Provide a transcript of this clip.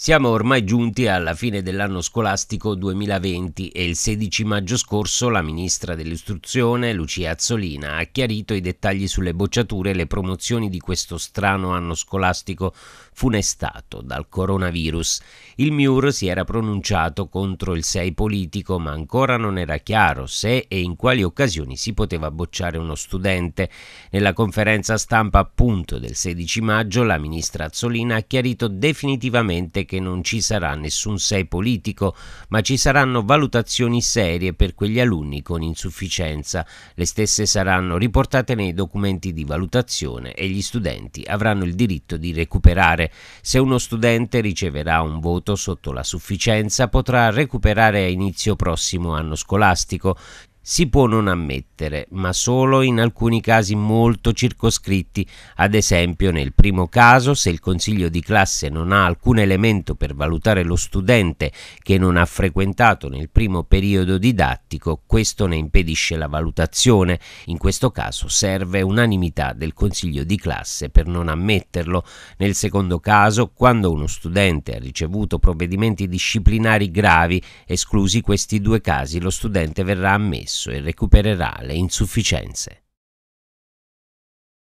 Siamo ormai giunti alla fine dell'anno scolastico 2020 e il 16 maggio scorso la ministra dell'istruzione, Lucia Azzolina, ha chiarito i dettagli sulle bocciature e le promozioni di questo strano anno scolastico funestato dal coronavirus. Il MIUR si era pronunciato contro il 6 politico, ma ancora non era chiaro se e in quali occasioni si poteva bocciare uno studente. Nella conferenza stampa appunto del 16 maggio la ministra Azzolina ha chiarito definitivamente che non ci sarà nessun 6 politico, ma ci saranno valutazioni serie per quegli alunni con insufficienza. Le stesse saranno riportate nei documenti di valutazione e gli studenti avranno il diritto di recuperare. Se uno studente riceverà un voto sotto la sufficienza potrà recuperare a inizio prossimo anno scolastico si può non ammettere, ma solo in alcuni casi molto circoscritti, ad esempio nel primo caso se il consiglio di classe non ha alcun elemento per valutare lo studente che non ha frequentato nel primo periodo didattico, questo ne impedisce la valutazione, in questo caso serve unanimità del consiglio di classe per non ammetterlo, nel secondo caso quando uno studente ha ricevuto provvedimenti disciplinari gravi, esclusi questi due casi, lo studente verrà ammesso stesso e recupererà le insufficienze.